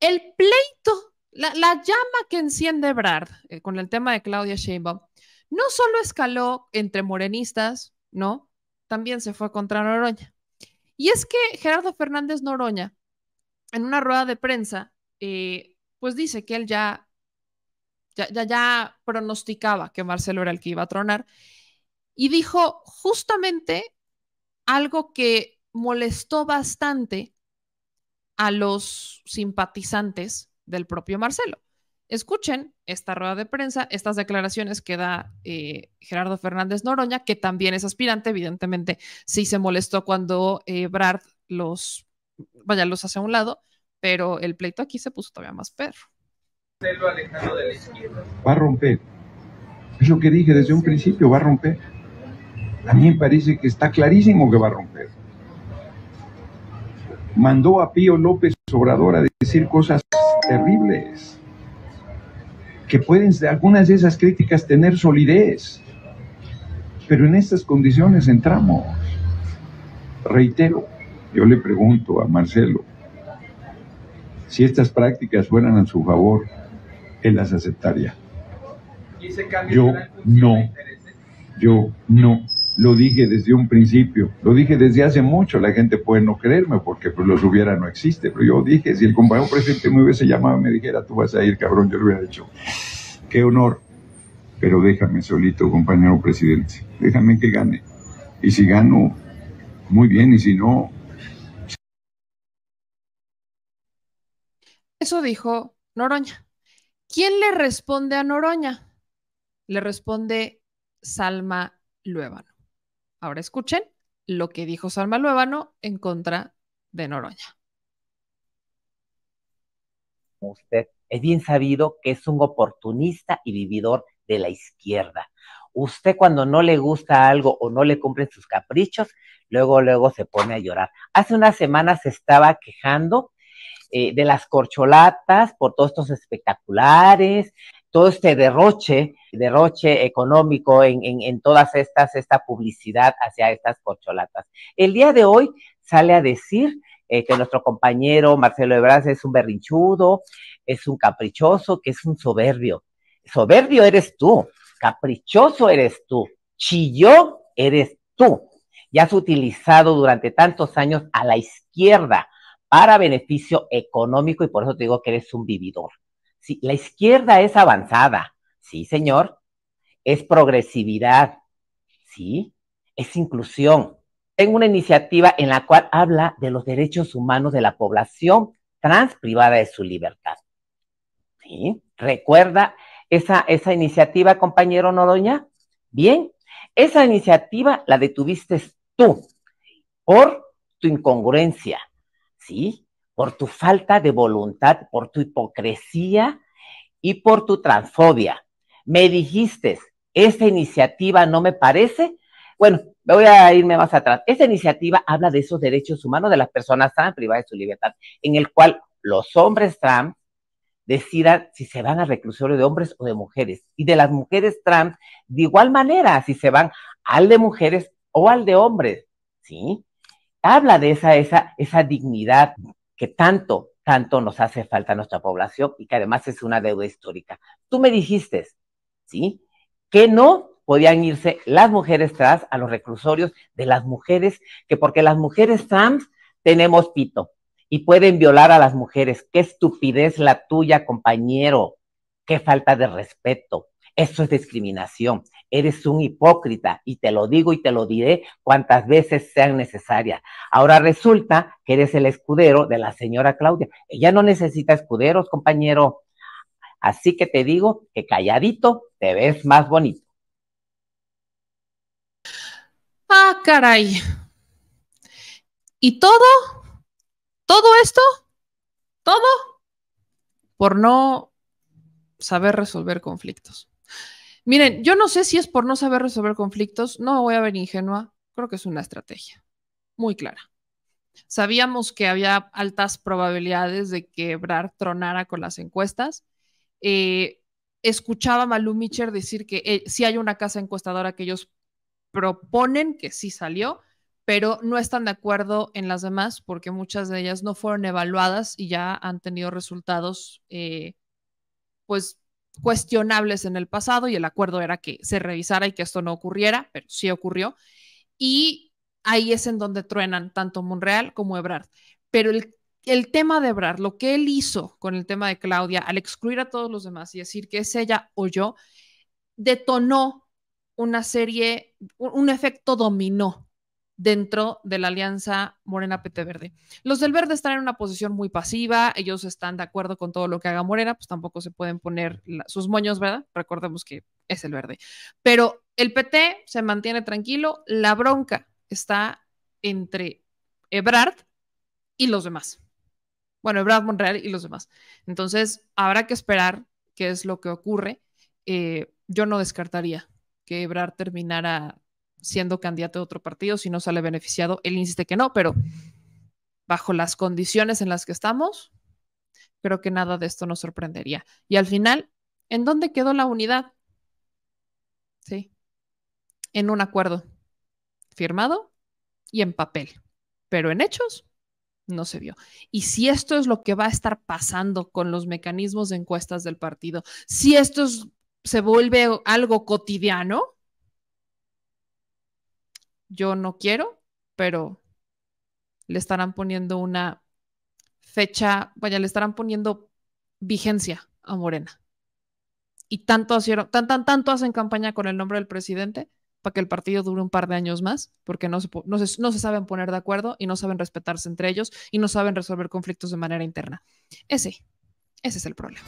El pleito, la, llama que enciende Brad eh, con el tema de Claudia Sheinbaum, no solo escaló entre morenistas, ¿no? También se fue contra Noroña. Y es que Gerardo Fernández Noroña, en una rueda de prensa, eh, pues dice que él ya, ya, ya, ya pronosticaba que Marcelo era el que iba a tronar y dijo justamente algo que molestó bastante a los simpatizantes del propio Marcelo. Escuchen esta rueda de prensa, estas declaraciones que da eh, Gerardo Fernández Noroña, que también es aspirante, evidentemente sí se molestó cuando eh, Brad los, vaya, los hace a un lado, pero el pleito aquí se puso todavía más perro. de Va a romper. Es lo que dije desde un principio, va a romper. A mí me parece que está clarísimo que va a romper mandó a Pío López Obrador a decir cosas terribles, que pueden algunas de esas críticas tener solidez, pero en estas condiciones entramos. Reitero, yo le pregunto a Marcelo, si estas prácticas fueran a su favor, él las aceptaría. ¿eh? Yo no, yo no lo dije desde un principio, lo dije desde hace mucho, la gente puede no creerme porque pues, los hubiera no existe, pero yo dije, si el compañero presidente me hubiese llamado y me dijera, tú vas a ir, cabrón, yo lo hubiera hecho. qué honor, pero déjame solito, compañero presidente, déjame que gane. Y si gano, muy bien, y si no... Eso dijo Noroña. ¿Quién le responde a Noroña? Le responde Salma Luevano. Ahora escuchen lo que dijo Salma Luevano en contra de Noroña. Usted es bien sabido que es un oportunista y vividor de la izquierda. Usted cuando no le gusta algo o no le cumplen sus caprichos, luego, luego se pone a llorar. Hace unas semanas se estaba quejando eh, de las corcholatas por todos estos espectaculares, todo este derroche, derroche económico en, todas estas, esta publicidad hacia estas corcholatas. El día de hoy sale a decir eh, que nuestro compañero Marcelo Ebrás es un berrinchudo, es un caprichoso, que es un soberbio. Soberbio eres tú, caprichoso eres tú, chillón eres tú. Y has utilizado durante tantos años a la izquierda para beneficio económico y por eso te digo que eres un vividor. Sí, la izquierda es avanzada, sí, señor. Es progresividad, sí. Es inclusión. Tengo una iniciativa en la cual habla de los derechos humanos de la población trans privada de su libertad. ¿Sí? ¿Recuerda esa, esa iniciativa, compañero Noroña? Bien, esa iniciativa la detuviste tú por tu incongruencia, ¿sí? por tu falta de voluntad, por tu hipocresía y por tu transfobia. Me dijiste, esta iniciativa no me parece. Bueno, me voy a irme más atrás. Esta iniciativa habla de esos derechos humanos de las personas trans privadas de su libertad, en el cual los hombres trans decidan si se van al reclusorio de hombres o de mujeres, y de las mujeres trans de igual manera, si se van al de mujeres o al de hombres, ¿sí? Habla de esa, esa, esa dignidad que tanto, tanto nos hace falta a nuestra población y que además es una deuda histórica. Tú me dijiste, ¿sí? Que no podían irse las mujeres trans a los reclusorios de las mujeres, que porque las mujeres trans tenemos pito y pueden violar a las mujeres. Qué estupidez la tuya, compañero. Qué falta de respeto. ¡Esto es discriminación eres un hipócrita y te lo digo y te lo diré cuantas veces sean necesarias. Ahora resulta que eres el escudero de la señora Claudia. Ella no necesita escuderos, compañero. Así que te digo que calladito te ves más bonito. Ah, caray. ¿Y todo? ¿Todo esto? ¿Todo? Por no saber resolver conflictos. Miren, yo no sé si es por no saber resolver conflictos, no voy a ver ingenua, creo que es una estrategia muy clara. Sabíamos que había altas probabilidades de que tronara con las encuestas. Eh, escuchaba a Malu decir que si eh, sí hay una casa encuestadora que ellos proponen, que sí salió, pero no están de acuerdo en las demás porque muchas de ellas no fueron evaluadas y ya han tenido resultados, eh, pues cuestionables en el pasado y el acuerdo era que se revisara y que esto no ocurriera, pero sí ocurrió. Y ahí es en donde truenan tanto Monreal como Ebrard. Pero el, tema de Ebrard, lo que él hizo con el tema de Claudia al excluir a todos los demás y decir que es ella o yo, detonó una serie, un efecto dominó dentro de la alianza Morena PT Verde. Los del Verde están en una posición muy pasiva, ellos están de acuerdo con todo lo que haga Morena, pues tampoco se pueden poner sus moños, ¿verdad? Recordemos que es el verde. Pero el PT se mantiene tranquilo, la bronca está entre Ebrard y los demás. Bueno, Ebrard Monreal y los demás. Entonces, habrá que esperar qué es lo que ocurre. Eh, yo no descartaría que Ebrard terminara siendo candidato de otro partido si no sale beneficiado. Él insiste que no, pero bajo las condiciones en las que estamos, creo que nada de esto nos sorprendería. Y al final, ¿en dónde quedó la unidad? Sí, en un acuerdo firmado y en papel, pero en hechos no se vio. Y si esto es lo que va a estar pasando con los mecanismos de encuestas del partido, si esto se vuelve algo cotidiano, yo no quiero, pero le estarán poniendo una fecha, vaya, le estarán poniendo vigencia a Morena. Y tanto hicieron, tan, tan, tanto hacen campaña con el nombre del presidente para que el partido dure un par de años más, porque no se, no se saben poner de acuerdo y no saben respetarse entre ellos y no saben resolver conflictos de manera interna. Ese, ese es el problema.